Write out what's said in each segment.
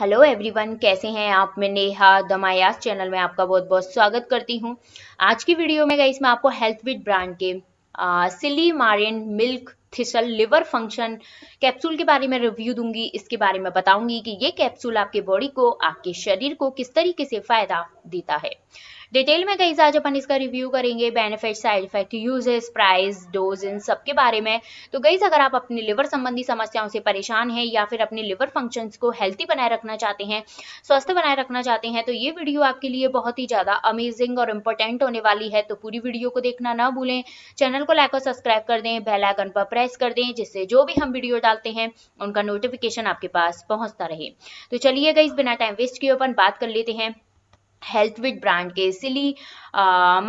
hello everyone कैसे हैं आप मैं नेहा दमायास चैनल में आपका बहुत बहुत स्वागत करती हूं आज की वीडियो में गई इसमें आपको हेल्थ विद ब्रांड के आ, silymarin milk thistle liver function capsule के बारे में रिव्यू दूंगी इसके बारे में बताऊंगी कि ये कैप्सूल आपके बॉडी को आपके शरीर को किस तरीके से फ़ायदा देता है डिटेल में कहीं से आज अपन इसका रिव्यू करेंगे benefit side effect uses price dose इन सब के बारे में तो कई अगर आप अपने लिवर संबंधी समस्याओं से परेशान हैं या फिर अपने लिवर फंक्शन को हेल्थी बनाए रखना चाहते हैं स्वस्थ बनाए रखना चाहते हैं तो ये वीडियो आपके लिए बहुत ही ज़्यादा अमेजिंग और इम्पोर्टेंट होने वाली है तो पूरी वीडियो को देखना ना भूलें चैनल को लाइक और सब्सक्राइब कर दें बेलाइकन पर प्रेस कर दें जिससे जो भी हम वीडियो डालते हैं उनका नोटिफिकेशन आपके पास पहुंचता रहे तो चलिए गई बिना टाइम वेस्ट किए अपन बात कर लेते हैं हेल्थ ब्रांड के 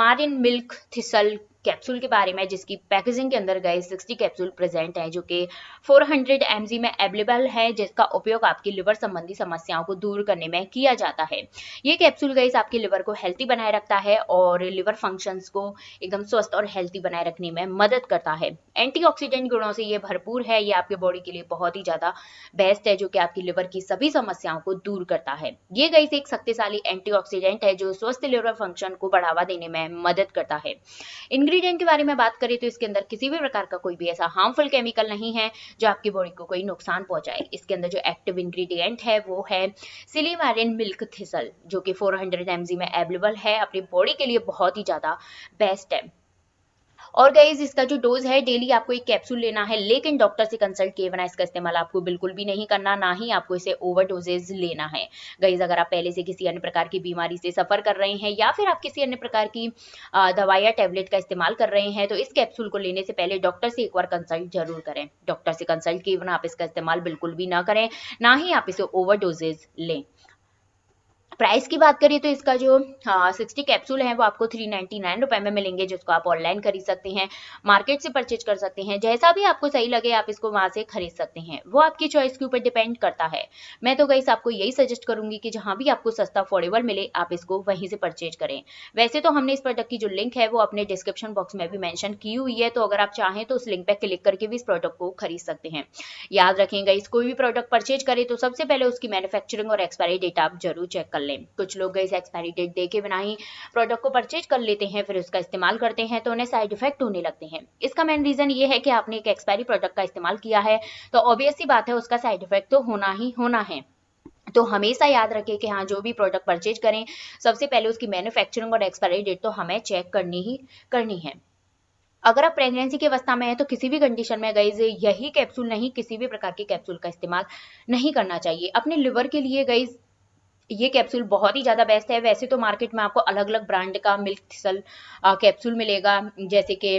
silymarin milk thistle capsule के बारे में जिसकी पैकेजिंग के अंदर गए 60 कैप्सूल प्रेजेंट हैं जो कि 400 हंड्रेड में अवेलेबल है जिसका उपयोग आपकी लिवर संबंधी समस्याओं को दूर करने में किया जाता है ये कैप्सूल गाइस आपके लिवर को हेल्थी बनाए रखता है और लिवर फंक्शंस को एकदम स्वस्थ और हेल्थी बनाए रखने में मदद करता है एंटीऑक्सीडेंट गुणों से ये भरपूर है ये आपके बॉडी के लिए बहुत ही ज़्यादा बेस्ट है जो कि आपकी लिवर की सभी समस्याओं को दूर करता है ये गाइस एक शक्तिशाली एंटीऑक्सीडेंट है जो स्वस्थ लिवर फंक्शन को बढ़ावा देने में मदद करता है इन इंग्रेडिएंट के बारे में बात करें तो इसके अंदर किसी भी प्रकार का कोई भी ऐसा हार्मफुल केमिकल नहीं है जो आपकी बॉडी को कोई नुकसान पहुंचाए इसके अंदर जो एक्टिव इंग्रेडिएंट है वो है सिलीमारिन मिल्क थिसल जो कि 400 हंड्रेड में अवेलेबल है अपनी बॉडी के लिए बहुत ही ज़्यादा बेस्ट है और गाइज इसका जो डोज है डेली आपको एक कैप्सूल लेना है लेकिन डॉक्टर से कंसल्ट किए बना इसका इस्तेमाल आपको बिल्कुल भी नहीं करना ना ही आपको इसे ओवर डोजेज लेना है गाइज अगर आप पहले से किसी अन्य प्रकार की बीमारी से सफर कर रहे हैं या फिर आप किसी अन्य प्रकार की दवाई या टैबलेट का इस्तेमाल कर रहे हैं तो इस कैप्सूल को लेने से पहले डॉक्टर से एक बार कंसल्ट जरूर करें डॉक्टर से कंसल्ट किए बना आप इसका इस्तेमाल बिल्कुल भी ना करें ना ही आप इसे ओवर डोजेज लें प्राइस की बात करिए तो इसका जो हाँ, सिक्सटी कैप्सूल है वो आपको थ्री नाइन्टी नाइन रुपए में मिलेंगे जिसको आप ऑनलाइन खरीद सकते हैं मार्केट से परचेज कर सकते हैं जैसा भी आपको सही लगे आप इसको वहां से खरीद सकते हैं वो आपकी चॉइस के ऊपर डिपेंड करता है मैं तो गई आपको यही सजेस्ट करूंगी कि जहां भी आपको सस्ता अफोर्डेबल मिले आप इसको वहीं से परचेज करें वैसे तो हमने इस प्रोडक्ट की जो लिंक है वो अपने डिस्क्रिप्शन बॉक्स में भी मैंशन की हुई है तो अगर आप चाहें तो उस लिंक पर क्लिक करके भी इस प्रोडक्ट को खरीद सकते हैं याद रखेंगे इस कोई भी प्रोडक्ट परचेज करें तो सबसे पहले उसकी मैन्युफैक्चरिंग और एक्सपायरी डेट आप जरूर चेक कर इस्तेमाल लें कुछ लोग गई एक्सपायरी डेट दे के बिना ही प्रोडक्ट को परचेज कर लेते हैं फिर उसका इस्तेमाल करते हैं तो उन्हें साइड इफेक्ट होने लगते हैं इसका मेन रीजन ये है कि आपने एक एक्सपायरी प्रोडक्ट का इस्तेमाल किया है तो ऑब्वियसली बात है उसका साइड इफेक्ट तो होना ही होना है तो हमेशा याद रखें कि हाँ जो भी प्रोडक्ट परचेज करें सबसे पहले उसकी मैन्युफैक्चरिंग और एक्सपायरी डेट तो हमें चेक करनी ही करनी है अगर आप प्रेगनेंसी की अवस्था में हैं तो किसी भी कंडीशन में गई यही कैप्सूल नहीं किसी भी प्रकार के कैप्सूल का इस्तेमाल नहीं करना चाहिए अपने लिवर के लिए गई ये कैप्सूल बहुत ही ज़्यादा बेस्ट है वैसे तो मार्केट में आपको अलग अलग ब्रांड का मिल्क थिसल कैप्सूल मिलेगा जैसे कि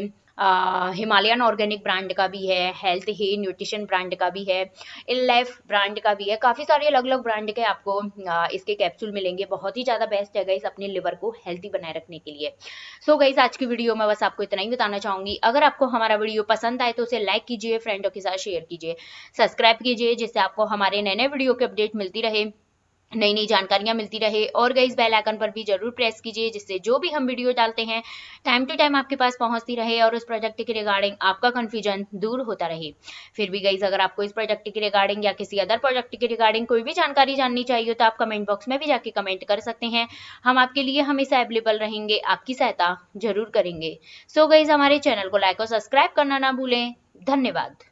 हिमालयन ऑर्गेनिक ब्रांड का भी है हेल्थ ही न्यूट्रिशन ब्रांड का भी है इन लाइफ ब्रांड का भी है काफ़ी सारे अलग अलग ब्रांड के आपको आ, इसके कैप्सूल मिलेंगे बहुत ही ज़्यादा बेस्ट है गाइस अपने लिवर को हेल्थी बनाए रखने के लिए सो so, गाइस आज की वीडियो में बस आपको इतना ही बताना चाहूँगी अगर आपको हमारा वीडियो पसंद आए तो उसे लाइक कीजिए फ्रेंडों के साथ शेयर कीजिए सब्सक्राइब कीजिए जिससे आपको हमारे नए नए वीडियो की अपडेट मिलती रहे नई नई जानकारियाँ मिलती रहे और गई इस बेल आइकन पर भी जरूर प्रेस कीजिए जिससे जो भी हम वीडियो डालते हैं टाइम टू टाइम आपके पास पहुंचती रहे और उस प्रोजेक्ट के रिगार्डिंग आपका कन्फ्यूजन दूर होता रहे फिर भी गई अगर आपको इस प्रोजेक्ट के रिगार्डिंग या किसी अदर प्रोजेक्ट के रिगार्डिंग कोई भी जानकारी जाननी चाहिए तो आप कमेंट बॉक्स में भी जाके कमेंट कर सकते हैं हम आपके लिए हमेशा अवेलेबल रहेंगे आपकी सहायता जरूर करेंगे सो गईज हमारे चैनल को लाइक और सब्सक्राइब करना ना भूलें धन्यवाद